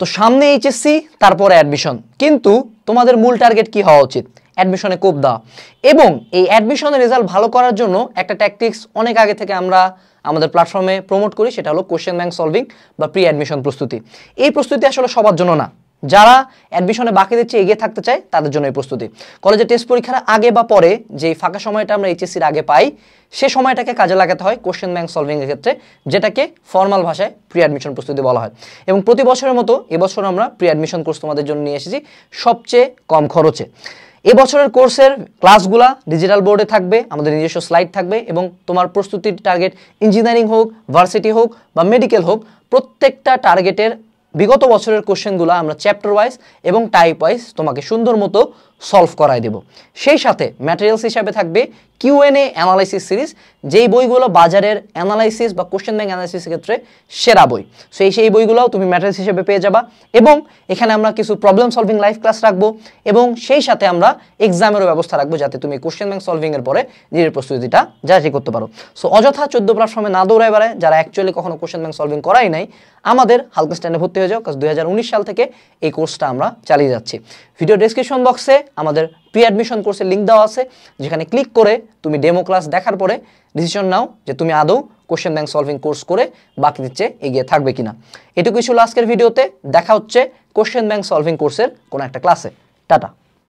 তো সামনে এইচএসসি তারপরে অ্যাডমিশন কিন্তু তোমাদের মূল টার্গেট কি হওয়া উচিত অ্যাডমিশনে কোপ দেওয়া এবং এই অ্যাডমিশনের রেজাল্ট ভালো করার জন্য একটা ট্যাকটিক্স অনেক আগে থেকে আমরা আমাদের প্ল্যাটফর্মে প্রমোট করি সেটা হলো কোশ্চেন ব্যাংক সলভিং বা প্রি অ্যাডমিশন প্রস্তুতি এই প্রস্তুতি আসলে সবার জন্য না যারা অ্যাডমিশনে বাকিদের চেয়ে এগিয়ে থাকতে চায় তাদের জন্য এই প্রস্তুতি কলেজে টেস্ট পরীক্ষার আগে বা পরে যে ফাঁকা সময়টা আমরা এইচএসসির আগে পাই সে সময়টাকে কাজে লাগাতে হয় কোশ্চেন ব্যাংক সলভিংয়ের ক্ষেত্রে যেটাকে ফর্মাল ভাষায় প্রি অ্যাডমিশন প্রস্তুতি বলা হয় এবং প্রতি বছরের মতো এবছর আমরা প্রি অ্যাডমিশন কোর্স তোমাদের জন্য নিয়ে এসেছি সবচেয়ে কম খরচে এবছরের কোর্সের ক্লাসগুলা ডিজিটাল বোর্ডে থাকবে আমাদের নিজস্ব স্লাইড থাকবে এবং তোমার প্রস্তুতির টার্গেট ইঞ্জিনিয়ারিং হোক ভার্সিটি হোক বা মেডিকেল হোক প্রত্যেকটা টার্গেটের বিগত বছরের কোশ্চেনগুলো আমরা চ্যাপ্টার ওয়াইজ এবং টাইপ ওয়াইজ তোমাকে সুন্দর মতো সলভ করায় দেব সেই সাথে ম্যাটেরিয়ালস হিসাবে থাকবে কিউএনএ অ্যানালাইসিস সিরিজ যেই বইগুলো বাজারের অ্যানালাইসিস বা কোশ্চেন ব্যাঙ্ক অ্যানালাইসিস ক্ষেত্রে সেরা বই সো এই সেই বইগুলোও তুমি ম্যাটেরিয়ালস হিসেবে পেয়ে যাবা এবং এখানে আমরা কিছু প্রবলেম সলভিং লাইভ ক্লাস রাখবো এবং সেই সাথে আমরা এক্সামেরও ব্যবস্থা রাখবো যাতে তুমি কোশ্চেন ব্যাঙ্ক সলভিংয়ের পরে নিজের প্রস্তুতিটা যাচাই করতে পারো সো অযথা চোদ্দ প্ল্যাটফর্মে না দৌড়ায় বেড়ায় যারা অ্যাকচুয়ালি কখনো কোশ্চেন ব্যাঙ্ক সলভিং করাই নাই আমাদের হালকা স্ট্যান্ডে ভর্তি হয়ে যাও কাজ দু সাল থেকে এই কোর্সটা আমরা চালিয়ে যাচ্ছি ভিডিও ডিসক্রিপশন বক্সে আমাদের প্রি অ্যাডমিশন কোর্সের লিঙ্ক দেওয়া আছে যেখানে ক্লিক করে তুমি ডেমো ক্লাস দেখার পরে ডিসিশন নাও যে তুমি আদৌ কোশ্চেন ব্যাংক সলভিং কোর্স করে বাকি দিচ্ছে এগিয়ে থাকবে কিনা এটুকু ছিল আজকের ভিডিওতে দেখা হচ্ছে কোশ্চেন ব্যাংক সলভিং কোর্সের কোনো একটা ক্লাসে টাটা